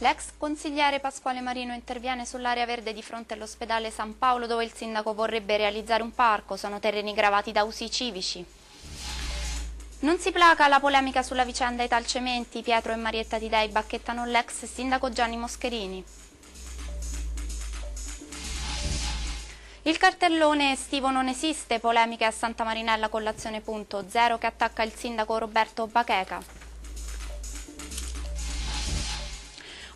L'ex consigliere Pasquale Marino interviene sull'area verde di fronte all'ospedale San Paolo dove il sindaco vorrebbe realizzare un parco, sono terreni gravati da usi civici. Non si placa la polemica sulla vicenda ai talcementi. Pietro e Marietta Tidei bacchettano l'ex sindaco Gianni Moscherini. Il cartellone estivo non esiste, polemiche a Santa Marinella con l'azione.0 che attacca il sindaco Roberto Bacheca.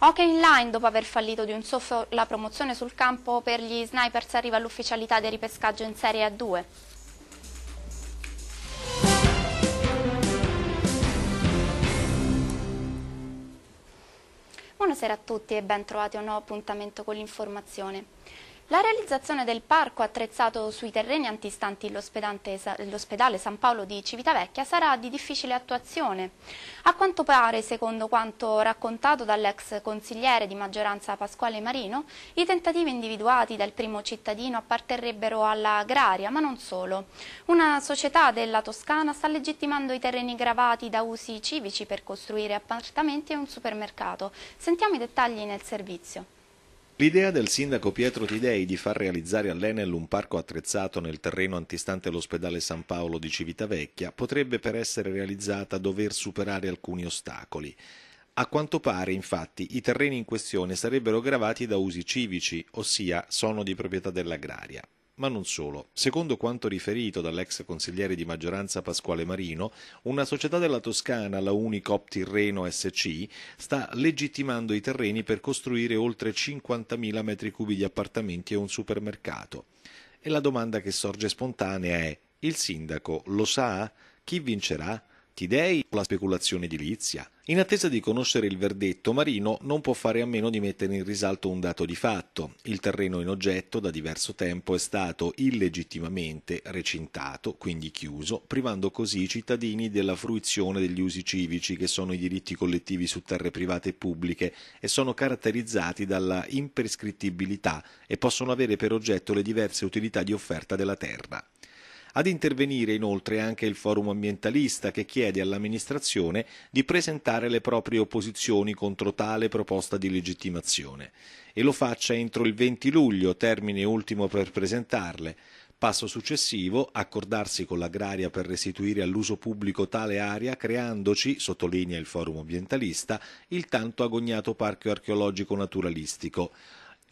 Hockey Line, dopo aver fallito di un soffio la promozione sul campo per gli Snipers, arriva all'ufficialità del ripescaggio in Serie A2. Buonasera a tutti e ben trovati a un nuovo appuntamento con l'informazione. La realizzazione del parco attrezzato sui terreni antistanti l'ospedale San Paolo di Civitavecchia sarà di difficile attuazione. A quanto pare, secondo quanto raccontato dall'ex consigliere di maggioranza Pasquale Marino, i tentativi individuati dal primo cittadino apparterrebbero all'agraria, ma non solo. Una società della Toscana sta legittimando i terreni gravati da usi civici per costruire appartamenti e un supermercato. Sentiamo i dettagli nel servizio. L'idea del sindaco Pietro Tidei di far realizzare all'Enel un parco attrezzato nel terreno antistante l'ospedale San Paolo di Civitavecchia potrebbe per essere realizzata dover superare alcuni ostacoli. A quanto pare, infatti, i terreni in questione sarebbero gravati da usi civici, ossia sono di proprietà dell'agraria. Ma non solo. Secondo quanto riferito dall'ex consigliere di maggioranza Pasquale Marino, una società della Toscana, la Unicop Tirreno SC, sta legittimando i terreni per costruire oltre 50.000 metri cubi di appartamenti e un supermercato. E la domanda che sorge spontanea è: il sindaco lo sa? Chi vincerà? Tidei o la speculazione edilizia? In attesa di conoscere il verdetto, Marino non può fare a meno di mettere in risalto un dato di fatto. Il terreno in oggetto da diverso tempo è stato illegittimamente recintato, quindi chiuso, privando così i cittadini della fruizione degli usi civici che sono i diritti collettivi su terre private e pubbliche e sono caratterizzati dalla imprescrittibilità e possono avere per oggetto le diverse utilità di offerta della terra. Ad intervenire inoltre anche il forum ambientalista che chiede all'amministrazione di presentare le proprie opposizioni contro tale proposta di legittimazione e lo faccia entro il 20 luglio, termine ultimo per presentarle. Passo successivo, accordarsi con l'agraria per restituire all'uso pubblico tale area creandoci, sottolinea il forum ambientalista, il tanto agognato parco archeologico naturalistico.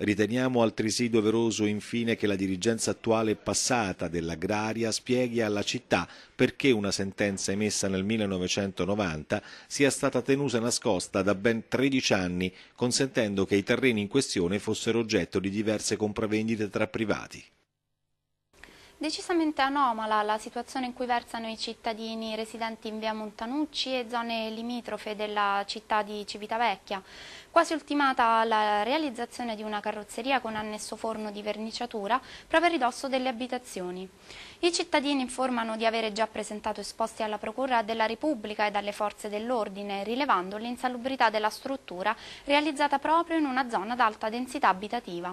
Riteniamo altresì doveroso infine che la dirigenza attuale e passata dell'Agraria spieghi alla città perché una sentenza emessa nel 1990 sia stata tenuta nascosta da ben 13 anni, consentendo che i terreni in questione fossero oggetto di diverse compravendite tra privati. Decisamente anomala la situazione in cui versano i cittadini residenti in via Montanucci e zone limitrofe della città di Civitavecchia. Quasi ultimata la realizzazione di una carrozzeria con annesso forno di verniciatura proprio a ridosso delle abitazioni. I cittadini informano di avere già presentato esposti alla Procura della Repubblica e alle forze dell'ordine, rilevando l'insalubrità della struttura realizzata proprio in una zona ad alta densità abitativa.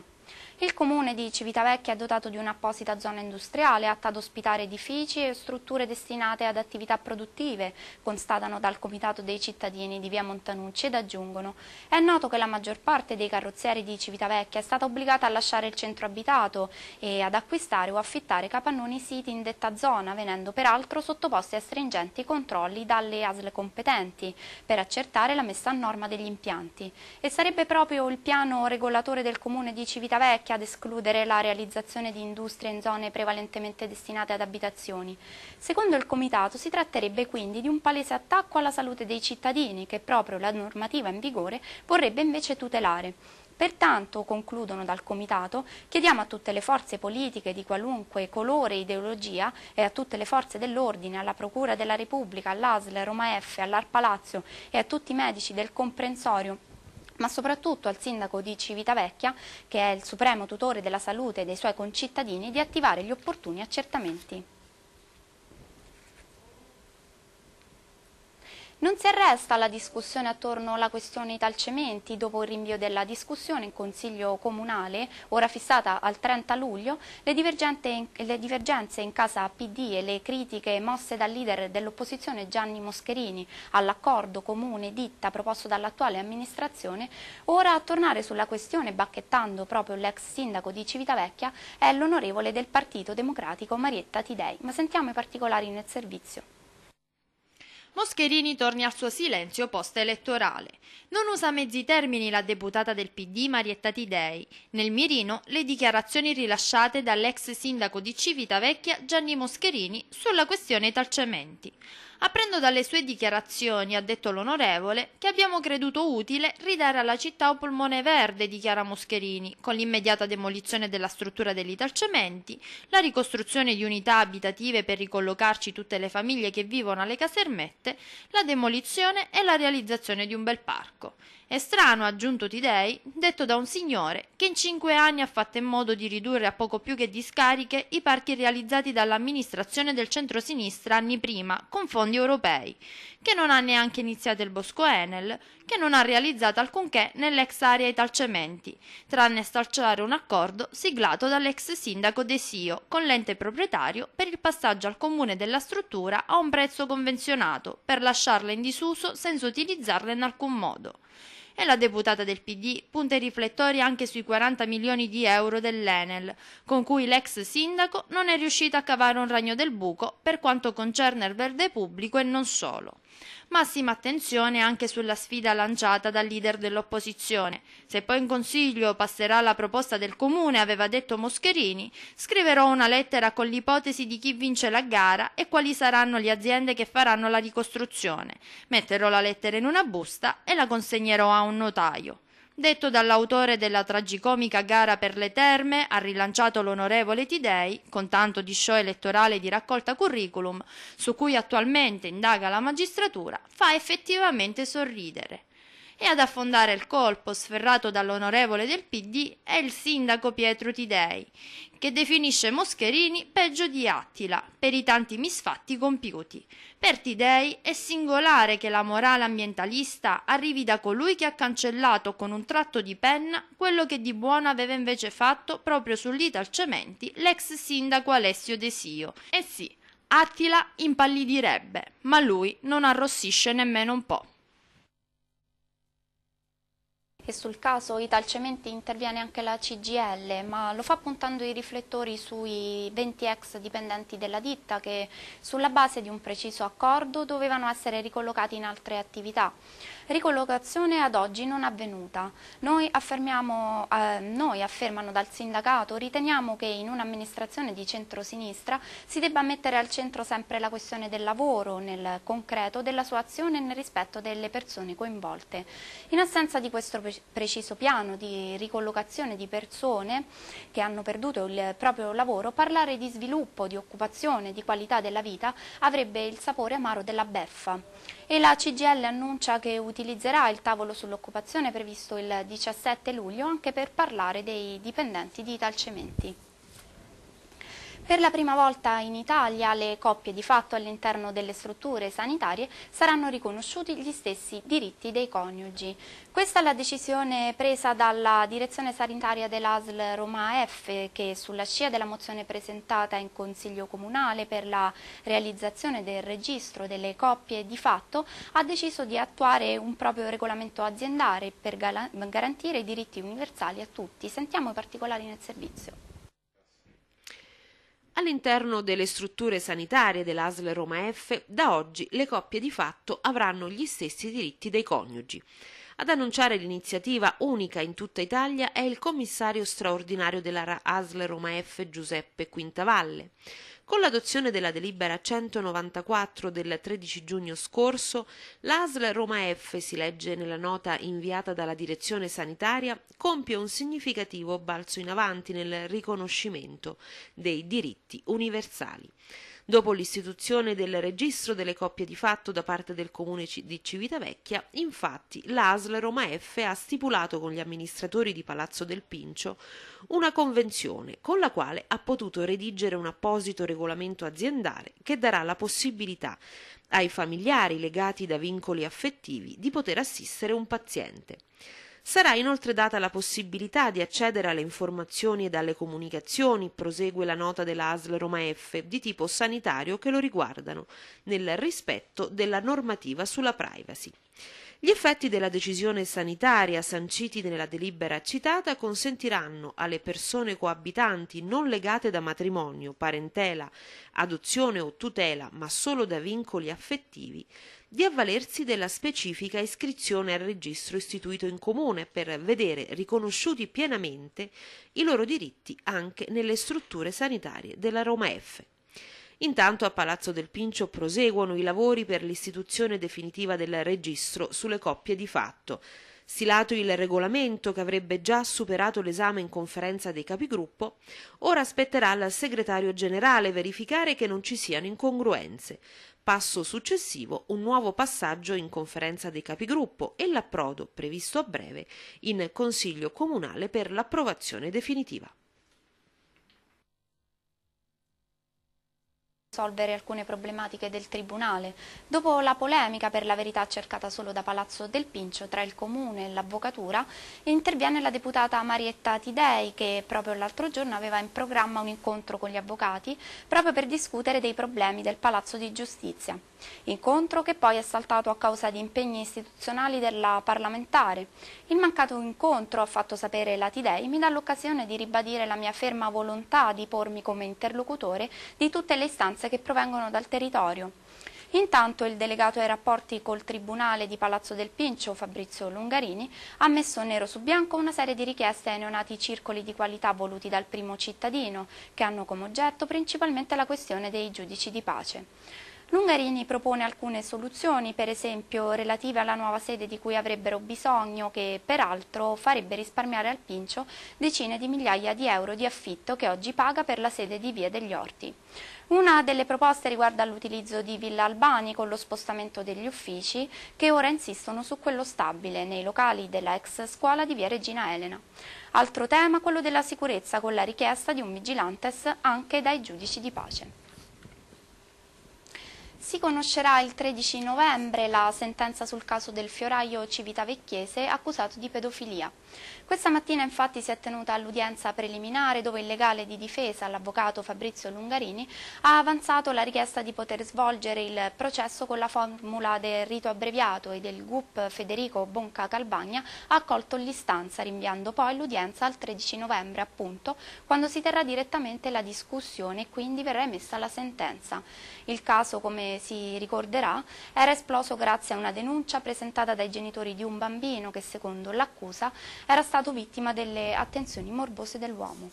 Il comune di Civitavecchia è dotato di un'apposita zona industriale atta ad ospitare edifici e strutture destinate ad attività produttive, constatano dal Comitato dei cittadini di via Montanucci ed aggiungono. È noto che la maggior parte dei carrozzieri di Civitavecchia è stata obbligata a lasciare il centro abitato e ad acquistare o affittare capannoni siti in detta zona, venendo peraltro sottoposti a stringenti controlli dalle ASL competenti per accertare la messa a norma degli impianti. E sarebbe proprio il piano regolatore del comune di Civitavecchia ad escludere la realizzazione di industrie in zone prevalentemente destinate ad abitazioni. Secondo il Comitato si tratterebbe quindi di un palese attacco alla salute dei cittadini che proprio la normativa in vigore vorrebbe invece tutelare. Pertanto, concludono dal Comitato, chiediamo a tutte le forze politiche di qualunque colore e ideologia e a tutte le forze dell'ordine, alla Procura della Repubblica, all'ASL, Roma F, all'Arpalazio e a tutti i medici del comprensorio ma soprattutto al sindaco di Civitavecchia, che è il supremo tutore della salute dei suoi concittadini, di attivare gli opportuni accertamenti. Non si arresta la discussione attorno alla questione Italcementi dopo il rinvio della discussione in Consiglio Comunale, ora fissata al 30 luglio, le, le divergenze in casa PD e le critiche mosse dal leader dell'opposizione Gianni Moscherini all'accordo comune ditta proposto dall'attuale amministrazione, ora a tornare sulla questione bacchettando proprio l'ex sindaco di Civitavecchia è l'onorevole del Partito Democratico Marietta Tidei. Ma sentiamo i particolari nel servizio. Moscherini torni al suo silenzio post-elettorale. Non usa mezzi termini la deputata del PD Marietta Tidei. Nel mirino le dichiarazioni rilasciate dall'ex sindaco di Civitavecchia Gianni Moscherini sulla questione Talcementi. Apprendo dalle sue dichiarazioni, ha detto l'onorevole, che abbiamo creduto utile ridare alla città un polmone verde, dichiara Moscherini, con l'immediata demolizione della struttura dell'Italcementi, la ricostruzione di unità abitative per ricollocarci tutte le famiglie che vivono alle casermette, la demolizione e la realizzazione di un bel parco. È strano aggiunto tidei detto da un signore che in cinque anni ha fatto in modo di ridurre a poco più che discariche i parchi realizzati dall'amministrazione del centro-sinistra anni prima con fondi europei, che non ha neanche iniziato il bosco Enel, che non ha realizzato alcunché nell'ex area Italcementi, tranne stalciare un accordo siglato dall'ex sindaco De Sio con l'ente proprietario per il passaggio al comune della struttura a un prezzo convenzionato per lasciarla in disuso senza utilizzarla in alcun modo e la deputata del PD punta i riflettori anche sui 40 milioni di euro dell'Enel, con cui l'ex sindaco non è riuscito a cavare un ragno del buco per quanto concerne il verde pubblico e non solo massima attenzione anche sulla sfida lanciata dal leader dell'opposizione. Se poi in Consiglio passerà la proposta del Comune, aveva detto Moscherini, scriverò una lettera con l'ipotesi di chi vince la gara e quali saranno le aziende che faranno la ricostruzione. Metterò la lettera in una busta e la consegnerò a un notaio detto dall'autore della tragicomica gara per le terme, ha rilanciato l'onorevole Tidei, con tanto di show elettorale di raccolta curriculum, su cui attualmente indaga la magistratura, fa effettivamente sorridere e ad affondare il colpo, sferrato dall'onorevole del PD, è il sindaco Pietro Tidei, che definisce Moscherini peggio di Attila per i tanti misfatti compiuti. Per Tidei è singolare che la morale ambientalista arrivi da colui che ha cancellato con un tratto di penna quello che di buono aveva invece fatto proprio sull'Italcementi l'ex sindaco Alessio Desio. E eh sì, Attila impallidirebbe, ma lui non arrossisce nemmeno un po' e sul caso Italcementi interviene anche la CGL, ma lo fa puntando i riflettori sui 20 ex dipendenti della ditta che sulla base di un preciso accordo dovevano essere ricollocati in altre attività ricollocazione ad oggi non avvenuta. Noi, eh, noi affermano dal sindacato, riteniamo che in un'amministrazione di centrosinistra si debba mettere al centro sempre la questione del lavoro nel concreto, della sua azione e nel rispetto delle persone coinvolte. In assenza di questo preciso piano di ricollocazione di persone che hanno perduto il proprio lavoro, parlare di sviluppo, di occupazione, di qualità della vita avrebbe il sapore amaro della beffa e la CGL annuncia che utilizzerà il tavolo sull'occupazione previsto il 17 luglio anche per parlare dei dipendenti di Italcementi. Per la prima volta in Italia le coppie di fatto all'interno delle strutture sanitarie saranno riconosciuti gli stessi diritti dei coniugi. Questa è la decisione presa dalla direzione sanitaria dell'ASL Roma F che sulla scia della mozione presentata in Consiglio Comunale per la realizzazione del registro delle coppie di fatto ha deciso di attuare un proprio regolamento aziendale per garantire i diritti universali a tutti. Sentiamo i particolari nel servizio. All'interno delle strutture sanitarie dell'ASL Roma F, da oggi le coppie di fatto avranno gli stessi diritti dei coniugi. Ad annunciare l'iniziativa unica in tutta Italia è il commissario straordinario della ASL Roma F Giuseppe Quintavalle. Con l'adozione della delibera 194 del 13 giugno scorso, l'ASL Roma F, si legge nella nota inviata dalla direzione sanitaria, compie un significativo balzo in avanti nel riconoscimento dei diritti universali. Dopo l'istituzione del registro delle coppie di fatto da parte del comune di Civitavecchia, infatti, l'ASL Roma F ha stipulato con gli amministratori di Palazzo del Pincio una convenzione con la quale ha potuto redigere un apposito regolamento aziendale che darà la possibilità ai familiari legati da vincoli affettivi di poter assistere un paziente. Sarà inoltre data la possibilità di accedere alle informazioni ed alle comunicazioni, prosegue la nota dell'ASL Roma F, di tipo sanitario che lo riguardano, nel rispetto della normativa sulla privacy. Gli effetti della decisione sanitaria sanciti nella delibera citata consentiranno alle persone coabitanti non legate da matrimonio, parentela, adozione o tutela, ma solo da vincoli affettivi, di avvalersi della specifica iscrizione al registro istituito in comune per vedere riconosciuti pienamente i loro diritti anche nelle strutture sanitarie della Roma F. Intanto a Palazzo del Pincio proseguono i lavori per l'istituzione definitiva del registro sulle coppie di fatto, Stilato il regolamento che avrebbe già superato l'esame in conferenza dei capigruppo, ora spetterà al segretario generale verificare che non ci siano incongruenze. Passo successivo, un nuovo passaggio in conferenza dei capigruppo e l'approdo, previsto a breve, in Consiglio Comunale per l'approvazione definitiva. risolvere alcune problematiche del Tribunale, dopo la polemica per la verità cercata solo da Palazzo del Pincio tra il Comune e l'Avvocatura, interviene la deputata Marietta Tidei che proprio l'altro giorno aveva in programma un incontro con gli avvocati proprio per discutere dei problemi del Palazzo di Giustizia incontro che poi è saltato a causa di impegni istituzionali della parlamentare. Il mancato incontro, ha fatto sapere la Tidei, mi dà l'occasione di ribadire la mia ferma volontà di pormi come interlocutore di tutte le istanze che provengono dal territorio. Intanto il delegato ai rapporti col Tribunale di Palazzo del Pincio, Fabrizio Lungarini, ha messo nero su bianco una serie di richieste ai neonati circoli di qualità voluti dal primo cittadino, che hanno come oggetto principalmente la questione dei giudici di pace. Lungarini propone alcune soluzioni, per esempio relative alla nuova sede di cui avrebbero bisogno, che peraltro farebbe risparmiare al Pincio decine di migliaia di euro di affitto che oggi paga per la sede di Via degli Orti. Una delle proposte riguarda l'utilizzo di Villa Albani con lo spostamento degli uffici che ora insistono su quello stabile nei locali della ex scuola di via Regina Elena. Altro tema quello della sicurezza con la richiesta di un vigilantes anche dai giudici di pace. Si conoscerà il 13 novembre la sentenza sul caso del fioraio civitavecchiese accusato di pedofilia. Questa mattina infatti si è tenuta l'udienza preliminare dove il legale di difesa, l'avvocato Fabrizio Lungarini, ha avanzato la richiesta di poter svolgere il processo con la formula del rito abbreviato e del GUP Federico Bonca Calbagna ha accolto l'istanza rinviando poi l'udienza al 13 novembre appunto quando si terrà direttamente la discussione e quindi verrà emessa la sentenza. Il caso come si ricorderà, era esploso grazie a una denuncia presentata dai genitori di un bambino che, secondo l'accusa, era stato vittima delle attenzioni morbose dell'uomo.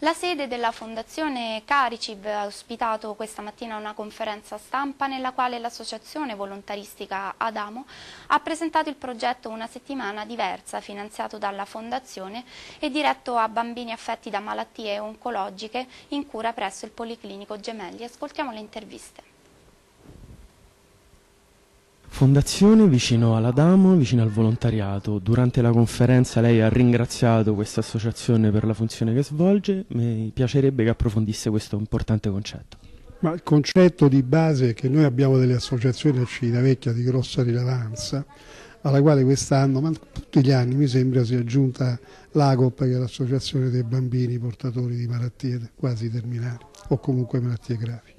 La sede della Fondazione Caricib ha ospitato questa mattina una conferenza stampa nella quale l'associazione volontaristica Adamo ha presentato il progetto Una settimana diversa finanziato dalla Fondazione e diretto a bambini affetti da malattie oncologiche in cura presso il Policlinico Gemelli. Ascoltiamo le interviste fondazione vicino all'Adamo, vicino al volontariato. Durante la conferenza lei ha ringraziato questa associazione per la funzione che svolge, mi piacerebbe che approfondisse questo importante concetto. Ma il concetto di base è che noi abbiamo delle associazioni a Civitavecchia di grossa rilevanza, alla quale quest'anno, ma tutti gli anni mi sembra, si è aggiunta l'ACOP, che è l'associazione dei bambini portatori di malattie quasi terminali o comunque malattie gravi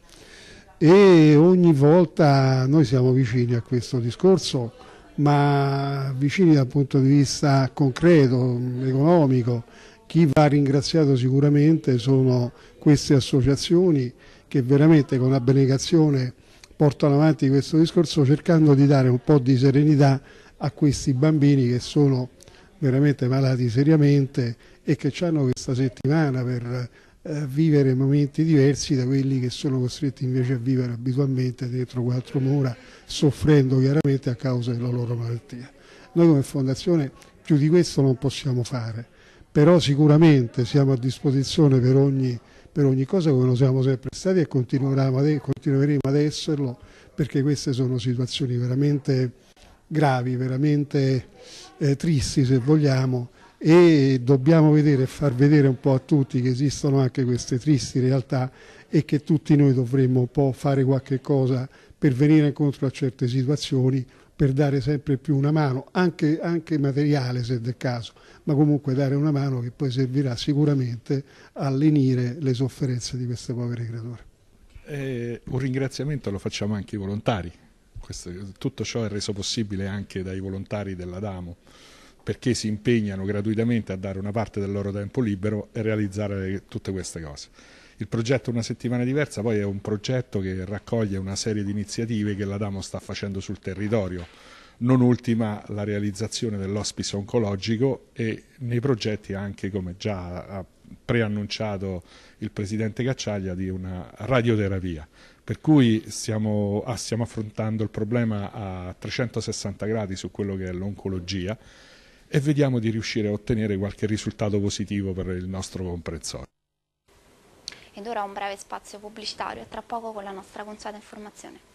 e ogni volta noi siamo vicini a questo discorso, ma vicini dal punto di vista concreto, economico. Chi va ringraziato sicuramente sono queste associazioni che veramente con abnegazione portano avanti questo discorso cercando di dare un po' di serenità a questi bambini che sono veramente malati seriamente e che hanno questa settimana per a eh, vivere momenti diversi da quelli che sono costretti invece a vivere abitualmente dentro quattro mura, soffrendo chiaramente a causa della loro malattia. Noi come Fondazione più di questo non possiamo fare, però sicuramente siamo a disposizione per ogni, per ogni cosa come lo siamo sempre stati e continueremo ad esserlo perché queste sono situazioni veramente gravi, veramente eh, tristi se vogliamo, e dobbiamo vedere e far vedere un po' a tutti che esistono anche queste tristi realtà e che tutti noi dovremmo un po' fare qualche cosa per venire incontro a certe situazioni, per dare sempre più una mano, anche, anche materiale se del caso, ma comunque dare una mano che poi servirà sicuramente a lenire le sofferenze di queste povere creature. Eh, un ringraziamento lo facciamo anche ai volontari, Questo, tutto ciò è reso possibile anche dai volontari dell'Adamo perché si impegnano gratuitamente a dare una parte del loro tempo libero e realizzare tutte queste cose. Il progetto Una settimana diversa poi è un progetto che raccoglie una serie di iniziative che la Damo sta facendo sul territorio, non ultima la realizzazione dell'ospice oncologico e nei progetti anche, come già ha preannunciato il Presidente Cacciaglia, di una radioterapia. Per cui stiamo, ah, stiamo affrontando il problema a 360 gradi su quello che è l'oncologia e vediamo di riuscire a ottenere qualche risultato positivo per il nostro comprensore. Ed ora un breve spazio pubblicitario e tra poco con la nostra consueta informazione.